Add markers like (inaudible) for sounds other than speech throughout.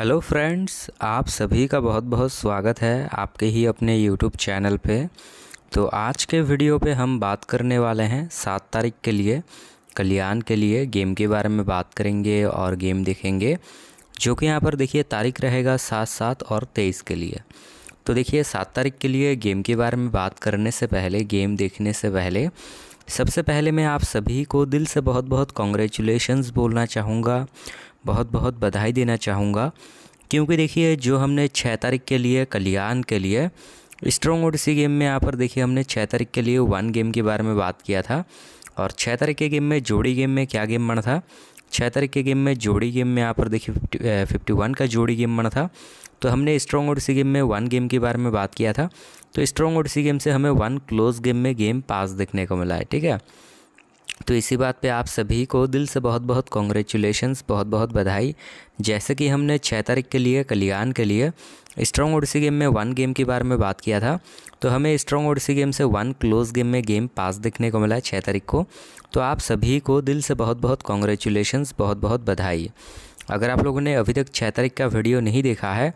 hello friends आप सभी का बहुत बहुत स्वागत है आपके ही अपने यूट्यूब चैनल पे तो आज के वीडियो पे हम बात करने वाले हैं सात तारीख के लिए कल्याण के लिए गेम के बारे में बात करेंगे और गेम देखेंगे जो कि यहाँ पर देखिए तारीख रहेगा सात सात और तेईस के लिए तो देखिए सात तारीख के लिए गेम के बारे में बात करने से पहले गेम देखने से पहले सबसे पहले मैं आप सभी को दिल से बहुत बहुत कॉन्ग्रेचुलेशन्स बोलना चाहूँगा बहुत बहुत बधाई देना चाहूँगा क्योंकि देखिए जो हमने छः तारीख के लिए कल्याण के लिए स्ट्रॉन्ग ओडिसी गेम में यहाँ पर देखिए हमने छः तारीख के लिए वन गेम के बारे में बात किया था और छः तारीख के गेम में जोड़ी गेम में क्या गेम बना था छः तारीख के गेम में जोड़ी गेम में यहाँ पर देखिए फिफ्टी वन का जोड़ी गेम बना था तो हमने स्ट्रॉन्ग ओडिसी गेम में वन गेम के बारे में बात किया था तो स्ट्रॉन्ग ओडिसी गेम से हमें वन क्लोज गेम में गेम पास देखने को मिला है ठीक है तो इसी बात पे आप सभी को दिल से बहुत बहुत कॉन्ग्रेचुलेशंस बहुत बहुत बधाई जैसे कि हमने छः तारीख के लिए कल्याण के लिए स्ट्रॉन्ग ओडिसी गेम में वन गेम के बारे में बात किया था तो हमें स्ट्रॉन्ग ओडिसी गेम से वन क्लोज गेम में गेम पास देखने को मिला छः तारीख को तो आप सभी को दिल से बहुत बहुत कॉन्ग्रेचुलेशंस बहुत बहुत बधाई अगर आप लोगों ने अभी तक छः तारीख का वीडियो नहीं देखा है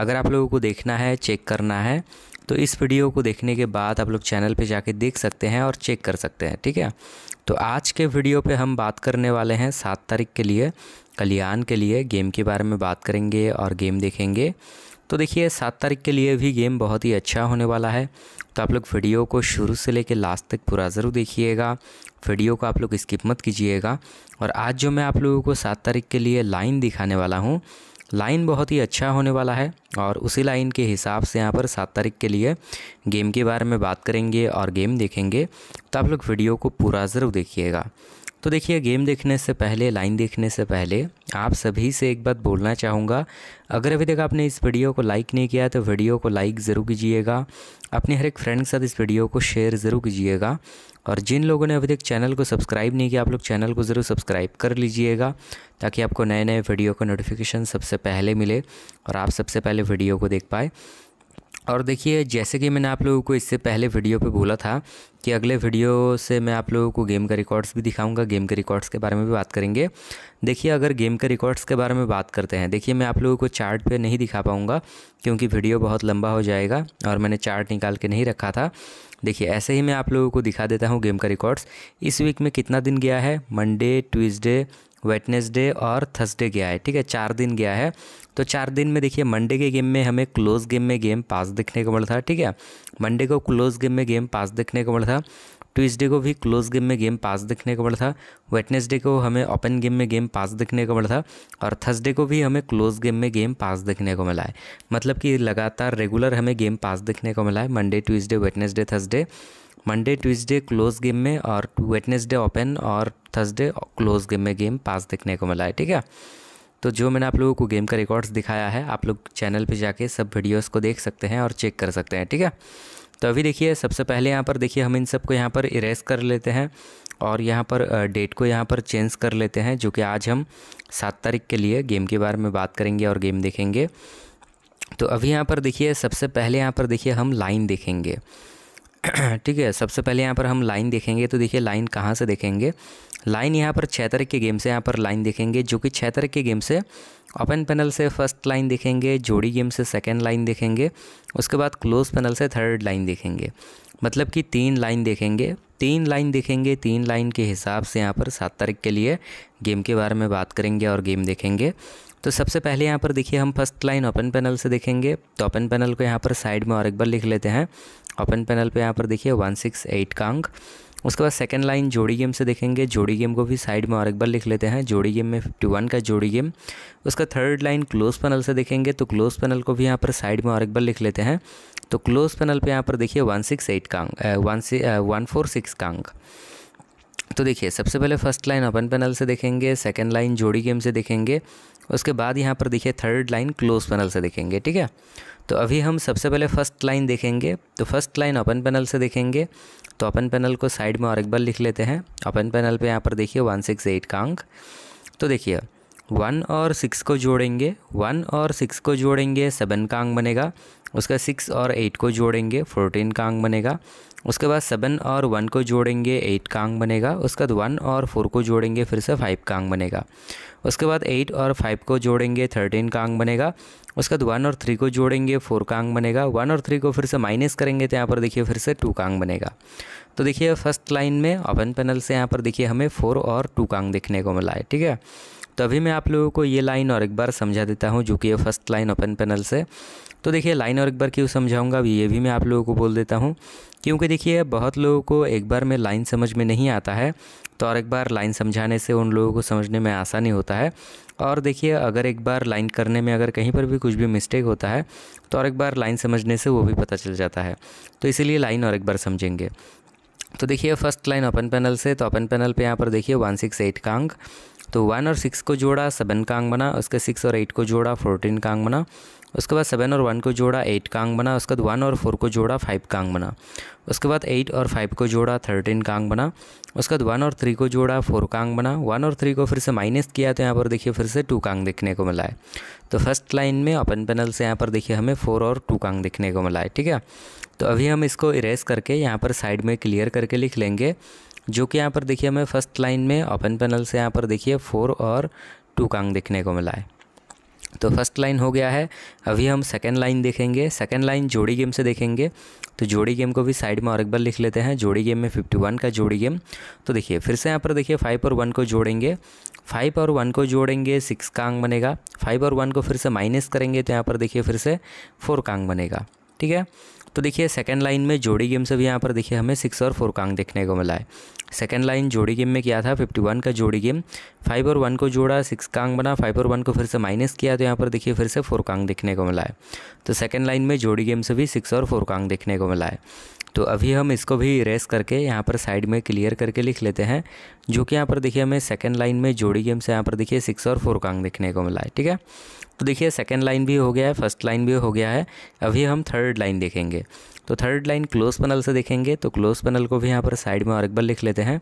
अगर आप लोगों को देखना है चेक करना है तो इस वीडियो को देखने के बाद आप लोग चैनल पर जाके देख सकते हैं और चेक कर सकते हैं ठीक है तो आज के वीडियो पे हम बात करने वाले हैं सात तारीख के लिए कल्याण के लिए गेम के बारे में बात करेंगे और गेम देखेंगे तो देखिए सात तारीख के लिए भी गेम बहुत ही अच्छा होने वाला है तो आप लोग वीडियो को शुरू से लेकर लास्ट तक पूरा ज़रूर देखिएगा वीडियो को आप लोग स्किप मत कीजिएगा और आज जो मैं आप लोगों को सात तारीख के लिए लाइन दिखाने वाला हूँ लाइन बहुत ही अच्छा होने वाला है और उसी लाइन के हिसाब से यहाँ पर सात तारीख के लिए गेम के बारे में बात करेंगे और गेम देखेंगे तो आप लोग वीडियो को पूरा ज़रूर देखिएगा तो देखिए गेम देखने से पहले लाइन देखने से पहले आप सभी से एक बात बोलना चाहूँगा अगर अभी तक आपने इस वीडियो को लाइक नहीं किया तो वीडियो को लाइक ज़रूर कीजिएगा अपने हर एक फ्रेंड के साथ इस वीडियो को शेयर ज़रूर कीजिएगा और जिन लोगों ने अभी तक चैनल को सब्सक्राइब नहीं किया आप लोग चैनल को ज़रूर सब्सक्राइब कर लीजिएगा ताकि आपको नए नए वीडियो का नोटिफिकेशन सबसे पहले मिले और आप सबसे पहले वीडियो को देख पाए और देखिए जैसे कि मैंने आप लोगों को इससे पहले वीडियो पे बोला था कि अगले वीडियो से मैं आप लोगों को गेम का रिकॉर्ड्स भी दिखाऊंगा गेम के रिकॉर्ड्स के बारे में भी बात करेंगे देखिए अगर गेम के रिकॉर्ड्स के बारे में बात करते हैं देखिए मैं आप लोगों को चार्ट पे नहीं दिखा पाऊँगा क्योंकि वीडियो बहुत लंबा हो जाएगा और मैंने चार्ट निकाल के नहीं रखा था देखिए ऐसे ही मैं आप लोगों को दिखा देता हूँ गेम का रिकॉर्ड्स इस वीक में कितना दिन गया है मंडे ट्यूज़डे वेटनेसडे और थर्सडे गया है ठीक है चार दिन गया है तो चार दिन में देखिए मंडे के गेम में हमें क्लोज गेम में गेम पास देखने को मिला था ठीक है मंडे को क्लोज गेम में गेम पास देखने को मिला था ट्यूजडे को भी क्लोज गेम में गेम पास देखने को मिला था वेटनेसडे को हमें ओपन गेम में गेम पास देखने को मिला था और थर्सडे को भी हमें क्लोज गेम में गेम पास देखने को मिला है मतलब कि लगातार रेगुलर हमें गेम पास देखने को मिला है Monday Tuesday Wednesday Thursday Monday Tuesday close game में और वेटनेसडे ओपन और थर्सडे क्लोज गेम में गेम पास देखने को मिला है ठीक है तो जो मैंने आप लोगों को गेम का रिकॉर्ड्स दिखाया है आप लोग चैनल पे जाके सब वीडियोस को देख सकते हैं और चेक कर सकते हैं ठीक है तो अभी देखिए सबसे पहले यहाँ पर देखिए हम इन सब को यहाँ पर इरेज कर लेते हैं और यहाँ पर डेट को यहाँ पर चेंज कर लेते हैं जो कि आज हम सात तारीख के लिए गेम के बारे में बात करेंगे और गेम देखेंगे तो अभी यहाँ पर देखिए सबसे पहले यहाँ पर देखिए हम लाइन देखेंगे (clears throat) ठीक है सबसे पहले यहाँ पर हम लाइन देखेंगे तो देखिए लाइन कहाँ से देखेंगे लाइन यहाँ पर छः तरह के गेम से यहाँ पर लाइन देखेंगे जो कि छः तरह के गेम से ओपन पैनल से फर्स्ट लाइन देखेंगे जोड़ी गेम से सेकेंड लाइन देखेंगे उसके बाद क्लोज पैनल से थर्ड लाइन देखेंगे मतलब कि तीन लाइन देखेंगे तीन लाइन देखेंगे तीन लाइन के हिसाब से यहाँ पर सात तारीख के लिए गेम के बारे में बात करेंगे और गेम देखेंगे तो सबसे पहले यहाँ पर देखिए हम फर्स्ट लाइन ओपन पैनल से देखेंगे तो ओपन पैनल को यहाँ पर साइड में और एक बार लिख लेते हैं ओपन पैनल पे यहाँ पर देखिए वन सिक्स एट का अंक उसके बाद सेकेंड लाइन जोड़ी गेम से देखेंगे जोड़ी गेम को भी साइड में और एक बार लिख लेते हैं जोड़ी गेम में फिफ्टी वन का जोड़ी गेम उसका थर्ड लाइन क्लोज पैनल से देखेंगे तो क्लोज पैनल को भी यहाँ पर साइड में और एक बार लिख लेते हैं तो क्लोज पैनल पर यहाँ पर देखिए वन सिक्स एट का अंक वन वन फोर सिक्स का अंक तो देखिए सबसे पहले फर्स्ट लाइन ओपन पैनल से देखेंगे सेकेंड लाइन जोड़ी गेम से देखेंगे उसके बाद यहाँ पर देखिए थर्ड लाइन क्लोज पैनल से देखेंगे ठीक है तो अभी हम सबसे पहले फर्स्ट लाइन देखेंगे तो फर्स्ट लाइन ओपन पैनल से देखेंगे तो ओपन पैनल को साइड में और एक बार लिख लेते हैं ओपन पैनल पे यहाँ पर देखिए वन सिक्स एट का अंक तो देखिए वन और सिक्स को जोड़ेंगे वन और सिक्स को जोड़ेंगे सेवन का अंक बनेगा उसका सिक्स और एट को जोड़ेंगे फोर्टीन का अंक बनेगा उसके बाद सेवन और वन को जोड़ेंगे एट का अंक बनेगा उसके बाद वन और फोर को जोड़ेंगे फिर से फाइव का अंक बनेगा उसके बाद एट और फाइव को जोड़ेंगे थर्टीन का अंक बनेगा उसके बाद वन और थ्री को जोड़ेंगे फोर का अंक बनेगा वन और थ्री को फिर से माइनस करेंगे तो यहाँ पर देखिए फिर से टू का अंक बनेगा तो देखिए फर्स्ट लाइन में ओपन पैनल से यहाँ पर देखिए हमें फोर और टू का अंक देखने को मिला है ठीक है तो अभी मैं आप लोगों को ये लाइन और एक बार समझा देता हूँ जो कि ये फर्स्ट लाइन ओपन पैनल से तो देखिए लाइन और एक बार क्यों समझाऊँगा ये भी मैं आप लोगों को बोल देता हूँ क्योंकि देखिए बहुत लोगों को एक बार में लाइन समझ में नहीं आता है तो और एक बार लाइन समझाने से उन लोगों को समझने में आसानी होता है और देखिए अगर एक बार लाइन करने में अगर कहीं पर भी कुछ भी मिस्टेक होता है तो और एक बार लाइन समझने से वो भी पता चल जाता है तो इसीलिए लाइन और एक बार समझेंगे तो देखिए फर्स्ट लाइन ओपन पैनल से तो ओपन पैनल पे यहाँ पर देखिए वन सिक्स एट का अंक तो वन और सिक्स को जोड़ा सेवन का अंग बना उसके सिक्स और एट को जोड़ा फोर्टीन का अंग बना उसके बाद सेवन और वन को जोड़ा एट का अंग बना उसके बाद वन और फोर को जोड़ा फाइव का अंग बना उसके बाद एट और फाइव को जोड़ा थर्टीन का अंग बना उसके बाद वन और थ्री को जोड़ा फोर का अंग बना वन और थ्री को फिर से माइनस किया तो यहाँ पर देखिए फिर से टू का अंग देखने को मिला है तो फर्स्ट लाइन में अपन पैनल से यहाँ पर देखिए हमें फोर और टू का अंग देखने को मिला है ठीक है तो अभी हम इसको इरेज करके यहाँ पर साइड में क्लियर करके लिख लेंगे जो कि यहाँ पर देखिए हमें फर्स्ट लाइन में ओपन पैनल से यहाँ पर देखिए फोर और टू कांग देखने को मिला है तो फर्स्ट लाइन हो गया है अभी हम सेकेंड लाइन देखेंगे सेकेंड लाइन जोड़ी गेम से देखेंगे तो जोड़ी गेम को भी साइड में और एक बार लिख लेते हैं जोड़ी गेम में फिफ्टी वन का जोड़ी गेम तो देखिए फिर से यहाँ पर देखिए फाइव और वन को जोड़ेंगे फाइव और वन को जोड़ेंगे सिक्स का बनेगा फाइव और वन को फिर से माइनस करेंगे तो यहाँ पर देखिए फिर से फोर का बनेगा ठीक है तो देखिए सेकेंड लाइन में जोड़ी गेम से भी यहाँ पर देखिए हमें सिक्स और फोर कांग देखने को मिला है सेकेंड लाइन जोड़ी गेम में किया था फिफ्टी वन का जोड़ी गेम फाइव और वन को जोड़ा सिक्स कांग बना फाइव और वन को फिर से माइनस किया तो यहाँ पर देखिए फिर से फोर कांग देखने को मिला है तो सेकेंड लाइन में जोड़ी गेम से भी सिक्स और फोर कांग देखने को मिला है तो अभी हम इसको भी इरेस करके यहाँ पर साइड में क्लियर करके लिख लेते हैं जो कि यहाँ पर देखिए हमें सेकेंड लाइन में जोड़ी गेम से यहाँ पर देखिए सिक्स और फोर कांग देखने को मिला है ठीक है तो देखिए सेकेंड लाइन भी हो गया है फर्स्ट लाइन भी हो गया है अभी हम थर्ड लाइन देखेंगे तो थर्ड लाइन क्लोज पैनल से देखेंगे तो क्लोज पैनल को भी यहाँ पर साइड में और एक बार लिख लेते हैं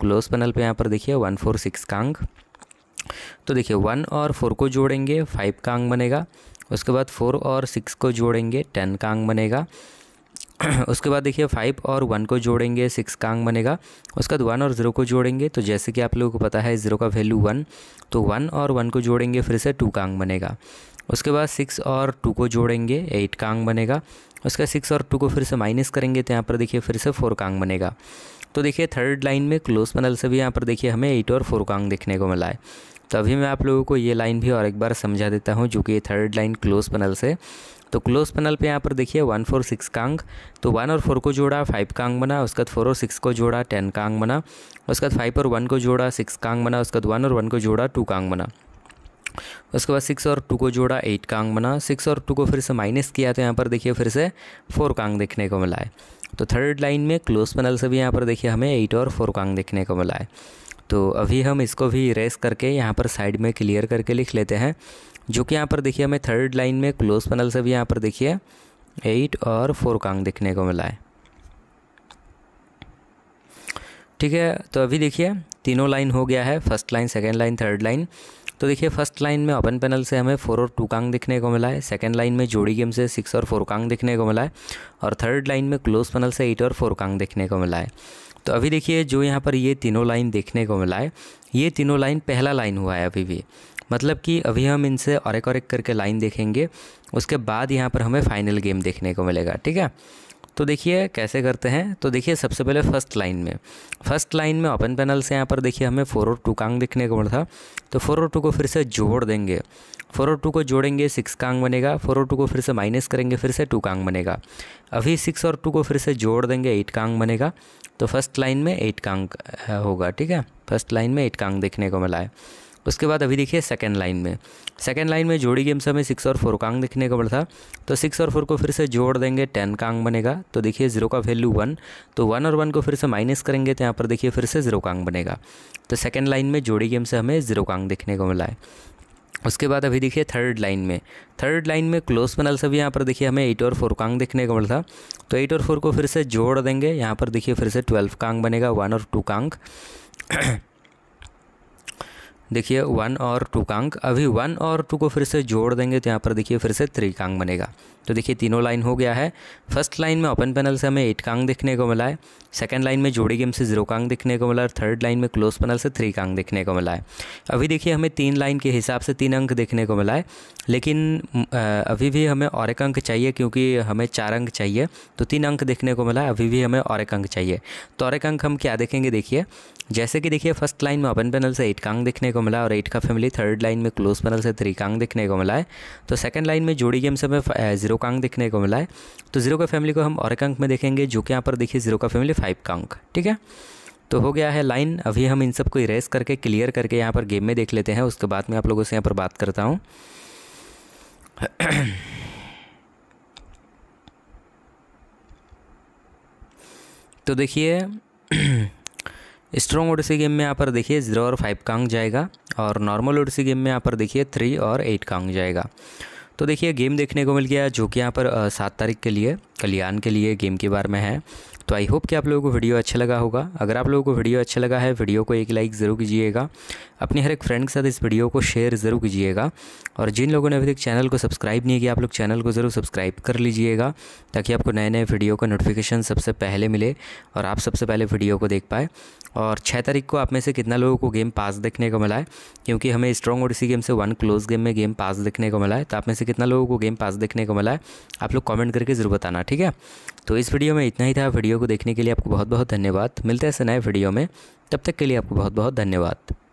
क्लोज पैनल पे यहाँ पर देखिए वन फोर सिक्स कांग तो देखिए वन और फोर को जोड़ेंगे फाइव कांग बनेगा उसके बाद फोर और सिक्स को जोड़ेंगे टेन कांग बनेगा (clears throat) उसके बाद देखिए फाइव और वन को जोड़ेंगे सिक्स का अंक बनेगा उसके बाद वन और ज़ीरो को जोड़ेंगे तो जैसे कि आप लोगों को पता है ज़ीरो का वैल्यू वन तो वन और वन को जोड़ेंगे फिर से टू का अंक बनेगा उसके बाद सिक्स और टू को जोड़ेंगे एट का अंक बनेगा उसका सिक्स और टू को फिर से माइनस करेंगे तो यहाँ पर देखिए फिर से फोर का अंक बनेगा तो देखिए थर्ड लाइन में क्लोज पैनल से भी यहाँ पर देखिए हमें एट और फोर का अंक देखने को मिला है तो अभी मैं आप लोगों को ये लाइन भी और एक बार समझा देता हूँ जो कि थर्ड लाइन क्लोज पैनल से तो क्लोज पैनल पे यहाँ पर देखिए वन फोर सिक्स का तो वन और फोर को जोड़ा फाइव का बना उसके बाद फोर और सिक्स को जोड़ा टेन का बना उसके बाद फाइव और वन को जोड़ा सिक्स का बना उसके बाद वन और वन को जोड़ा टू का बना उसके बाद सिक्स और टू को जोड़ा एट का बना सिक्स और टू को फिर से माइनस किया तो यहाँ पर देखिए फिर से फोर कांग देखने को मिला है तो थर्ड लाइन में क्लोज पैनल से भी यहाँ पर देखिए हमें एट और फोर का देखने को मिला है तो अभी हम इसको भी इरेस करके यहाँ पर साइड में क्लियर करके लिख लेते हैं जो कि यहाँ पर देखिए हमें थर्ड लाइन में क्लोज पैनल से भी यहाँ पर देखिए एट और फोर कांग देखने को मिला है ठीक है तो अभी देखिए तीनों लाइन हो गया है first line second line third line तो देखिए फर्स्ट लाइन में ओपन पैनल से हमें फोर और टू कांग दिखने को मिला है सेकंड लाइन में जोड़ी गेम से सिक्स और फोर कांग दिखने को मिला है और थर्ड लाइन में क्लोज पैनल से एट और फोर कांग दिखने को मिला है तो अभी देखिए जो यहाँ पर ये तीनों लाइन देखने को मिला है ये तीनों लाइन पहला लाइन हुआ है अभी भी मतलब कि अभी हम इनसे और एक और एक करके लाइन देखेंगे उसके बाद यहाँ पर हमें फाइनल गेम देखने को मिलेगा ठीक है तो देखिए कैसे करते हैं तो देखिए सबसे पहले फर्स्ट लाइन में फर्स्ट लाइन में ओपन पैनल से यहाँ पर देखिए हमें फोर और टू कांग दिखने को मिला था तो फोर और टू को फिर से जोड़ देंगे फोर और टू को जोड़ेंगे सिक्स कांग बनेगा फोर और टू को फिर से माइनस करेंगे फिर से टू कांग बनेगा अभी सिक्स और टू को फिर से जोड़ देंगे एट कांग बनेगा तो फर्स्ट लाइन में एट कांग होगा ठीक है फर्स्ट लाइन में एट कांग देखने को मिला है उसके बाद अभी देखिए सेकेंड लाइन में सेकेंड लाइन में जोड़ी गेम्स हमें सिक्स और फोर कांग दिखने को पड़ता तो सिक्स और फोर को फिर से जोड़ देंगे टेन कांग बनेगा तो देखिए जीरो का वैल्यू वन तो वन और वन को फिर से माइनस करेंगे तो यहाँ पर देखिए फिर से जीरो कांग बनेगा तो सेकेंड लाइन में जोड़ी गेम से हमें जीरो कांग देखने को मिला है उसके बाद अभी देखिए थर्ड लाइन में थर्ड लाइन में क्लोज पैनल से भी यहाँ पर देखिए हमें एट और फोर कांग देखने को मिलता तो एट और फोर को फिर से जोड़ देंगे यहाँ पर देखिए फिर से ट्वेल्व कांग बनेगा वन और टू कांग देखिए वन और टू का अंक अभी वन और टू को फिर से जोड़ देंगे तो यहाँ पर देखिए फिर से थ्री का अंक बनेगा तो देखिए तीनों लाइन हो गया है फर्स्ट लाइन में ओपन पैनल से हमें एट का अंक देखने को मिला है सेकंड लाइन में जोड़ी गेम से जीरो का अंक देखने को मिला और थर्ड लाइन में क्लोज पैनल से थ्री का अंक देखने को मिला है अभी देखिए हमें तीन लाइन के हिसाब से तीन अंक देखने को मिला है लेकिन अभी भी हमें और एक अंक चाहिए क्योंकि हमें चार अंक चाहिए तो तीन अंक देखने को मिला है अभी भी हमें और एक अंक चाहिए तो और एक अंक हम क्या देखेंगे देखिए जैसे कि देखिए फर्स्ट लाइन में ओपन पैनल से एट का अंक देखने को मिला और एट का फैमिली थर्ड लाइन में क्लोज पैनल से थ्री कांग देखने को मिला है तो सेकंड लाइन में जोड़ी गेम से हमें जीरो कांग देखने को मिला है तो जीरो का फैमिली को हम और एक अंक में देखेंगे जो कि यहाँ पर देखिए जीरो का फैमिली फाइव का अंक ठीक है तो हो गया है लाइन अभी हम इन सब को इरेज करके क्लियर करके यहाँ पर गेम में देख लेते हैं उसके बाद में आप लोगों से यहाँ पर बात करता हूँ (clears throat) तो देखिए (clears throat) स्ट्रॉन्ग ओडिसी गेम में यहाँ पर देखिए ज़ीरो और फाइव का अंक जाएगा और नॉर्मल ओडिसी गेम में यहाँ पर देखिए थ्री और एट का अंक जाएगा तो देखिए गेम देखने को मिल गया जो कि यहाँ पर सात तारीख के लिए कल्याण के लिए गेम के बारे में है तो आई होप कि आप लोगों को वीडियो अच्छा लगा होगा अगर आप लोगों को वीडियो अच्छा लगा है वीडियो को एक लाइक ज़रूर कीजिएगा अपने हर एक फ्रेंड के साथ इस वीडियो को शेयर ज़रूर कीजिएगा और जिन लोगों ने अभी तक चैनल को सब्सक्राइब नहीं किया आप लोग चैनल को ज़रूर सब्सक्राइब कर लीजिएगा ताकि आपको नए नए वीडियो का नोटिफिकेशन सबसे पहले मिले और आप सबसे पहले वीडियो को देख पाए और छः तारीख को आप में से कितना लोगों को गेम पास देखने को मिला है क्योंकि हमें स्ट्रॉन्ग ओडिसी गेम से वन क्लोज गेम में गेम पास देखने को मिला है तो आप में से कितना लोगों को गेम पास देखने को मिला है आप लोग कॉमेंट करके ज़रूर बताना ठीक है तो इस वीडियो में इतना ही था वीडियो वीडियो को देखने के लिए आपको बहुत बहुत धन्यवाद मिलते हैं ऐसे नए वीडियो में तब तक के लिए आपको बहुत बहुत धन्यवाद